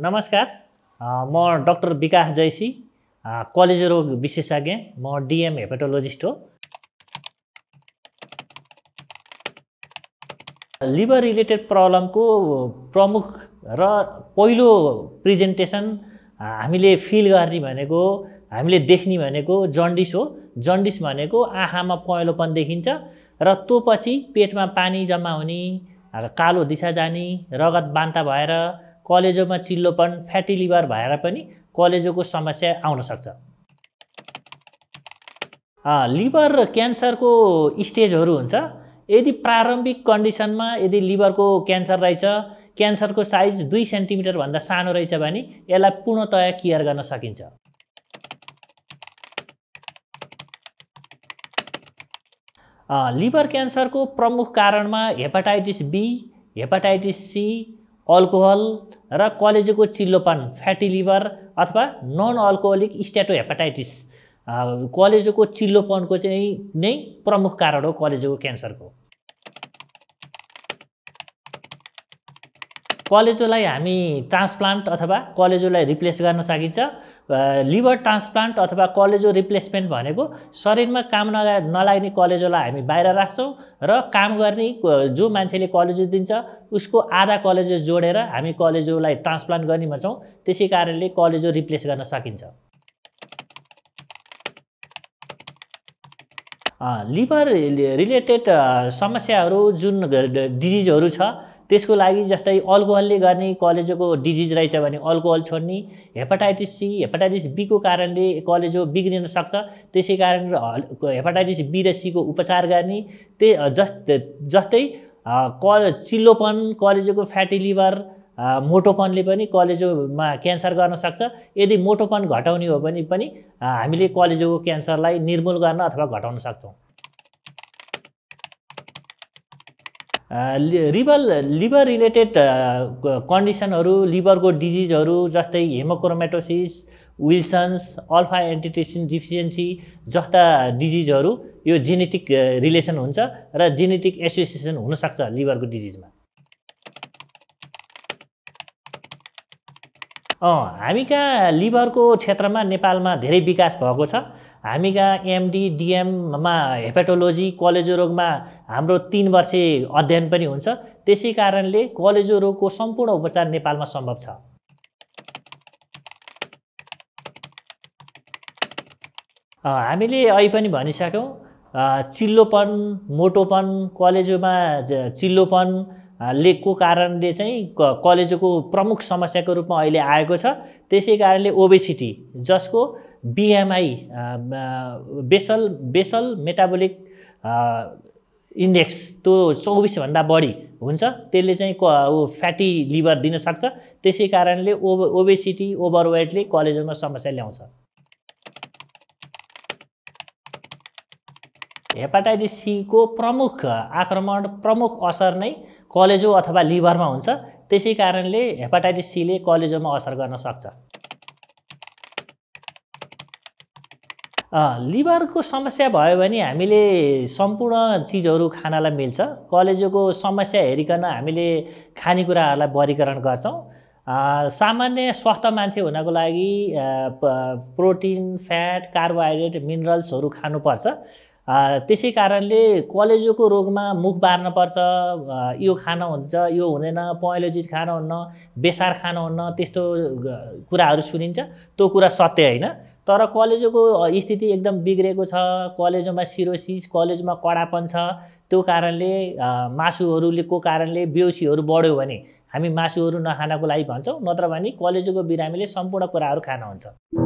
नमस्कार म डक्टर विकास जैसी कलेज रोग विशेषज्ञ म डिएम हेपेटोलोजिस्ट हो लिभर रिलेटेड प्रब्लमको प्रमुख र पहिलो प्रेजेन्टेसन हामीले फिल गर्ने भनेको हामीले देख्ने भनेको जन्डिस हो जन्डिस भनेको आँखामा पहेँलोपन देखिन्छ र त्यो पछि पेटमा पानी जम्मा हुने कालो दिशा जाने रगत बान्ता भएर कलेजोमा चिल्लोपन फ्याटी लिभर भएर पनि कलेजोको समस्या आउन सक्छ लिभर क्यान्सरको स्टेजहरू हुन्छ यदि प्रारम्भिक कन्डिसनमा यदि लिभरको क्यान्सर रहेछ क्यान्सरको साइज दुई सेन्टिमिटरभन्दा सानो रहेछ भने यसलाई पूर्णतया केयर गर्न सकिन्छ लिभर क्यान्सरको प्रमुख कारणमा hepatitis B hepatitis C alcohol र कलेजोको चिल्लोपन फ्याटी लिभर अथवा नन अल्कोहलिक स्ट्याटो हेपाटाइटिस कलेजोको चिल्लोपनको चाहिँ नै प्रमुख कारण हो कलेजोको क्यान्सरको कलेजोलाई हामी ट्रान्सप्लान्ट अथवा कलेजोलाई रिप्लेस गर्न सकिन्छ लिभर ट्रान्सप्लान्ट अथवा कलेजो रिप्लेसमेन्ट भनेको शरीरमा काम नला नलाग्ने कलेजोलाई हामी बाहिर राख्छौँ र काम गर्ने जो मान्छेले कलेजो दिन्छ उसको आधा कलेजो जोडेर हामी कलेजोलाई ट्रान्सप्लान्ट गर्ने भन्छौँ त्यसै कारणले कलेजो रिप्लेस गर्न सकिन्छ लिभर रिलेटेड समस्याहरू जुन डिजिजहरू छ त्यसको लागि जस्तै अल्कोहलले गर्ने कलेजोको डिजिज रहेछ भने अल्कोहल छोड्ने हेपाटाइटिस सी हेपाटाइटिस बीको कारणले कलेजो बिग्रिन सक्छ त्यसै कारण हेपाटाइटिस बी र सीको उपचार गर्ने त्यही जस् जस्तै क चिल्लोपन कलेजोको फ्याटी लिभर मोटोपनले पनि कलेजोमा क्यान्सर गर्न सक्छ यदि मोटोपन घटाउने हो भने पनि हामीले कलेजोको क्यान्सरलाई निर्मूल गर्न अथवा घटाउन सक्छौँ लिभर लिभर रिलेटेड कन्डिसनहरू लिभरको डिजिजहरू जस्तै haemochromatosis Wilson's alpha antitrypsin deficiency जस्ता डिजिजहरू यो जेनेटिक रिलेसन हुन्छ र जेनेटिक एसोसिएसन हुनसक्छ लिभरको डिजिजमा हामी कहाँ लिभरको क्षेत्रमा नेपालमा धेरै विकास भएको छ हामी कहाँ एमडी डिएममा हेपाटोलोजी कलेजो रोगमा हाम्रो तिन वर्षे अध्ययन पनि हुन्छ त्यसै कारणले कलेजो रोगको सम्पूर्ण उपचार नेपालमा सम्भव छ हामीले अहिले पनि भनिसक्यौँ चिल्लोपन मोटोपन कलेजोमा चिल्लोपन लेको कारणले चाहिँ कलेजोको प्रमुख समस्याको रूपमा अहिले आएको छ त्यसै कारणले ओबेसिटी जसको BMI basal basal metabolic index त्यो चौबिसभन्दा बढी हुन्छ त्यसले चाहिँ क फ्याटी लिभर दिनसक्छ त्यसै कारणले ओब ओबेसिटी ओभरवेटले कलेजोमा समस्या ल्याउँछ हेपाटाइटिस सीको प्रमुख आक्रमण प्रमुख असर नै कलेजो अथवा लिभरमा हुन्छ त्यसै कारणले हेपाटाइटिस सीले कलेजोमा असर गर्न सक्छ लिभरको समस्या भयो भने हामीले सम्पूर्ण चिजहरू खानलाई मिल्छ कलेजोको समस्या हेरिकन हामीले खानेकुराहरूलाई वर्गीकरण गर्छौँ सामान्य स्वस्थ मान्छे हुनको लागि प्रोटिन फ्याट कार्बोहाइड्रेट मिनरल्सहरू खानुपर्छ त्यसै कारणले कलेजोको रोगमा मुख बार्नुपर्छ यो खान हुन्छ यो हुँदैन पहेँलो चिज खान हुन्न बेसार खान हुन्न त्यस्तो कुराहरू सुनिन्छ त्यो कुरा सत्य होइन तर कलेजोको स्थिति एकदम बिग्रेको छ कलेजोमा सिरोसिस कलेजमा कडापन छ त्यो कारणले मासुहरूको कारणले बेउसीहरू बढ्यो भने हामी मासुहरू नखानको लागि भन्छौँ नत्र भने कलेजोको बिरामीले सम्पूर्ण कुराहरू खान हुन्छ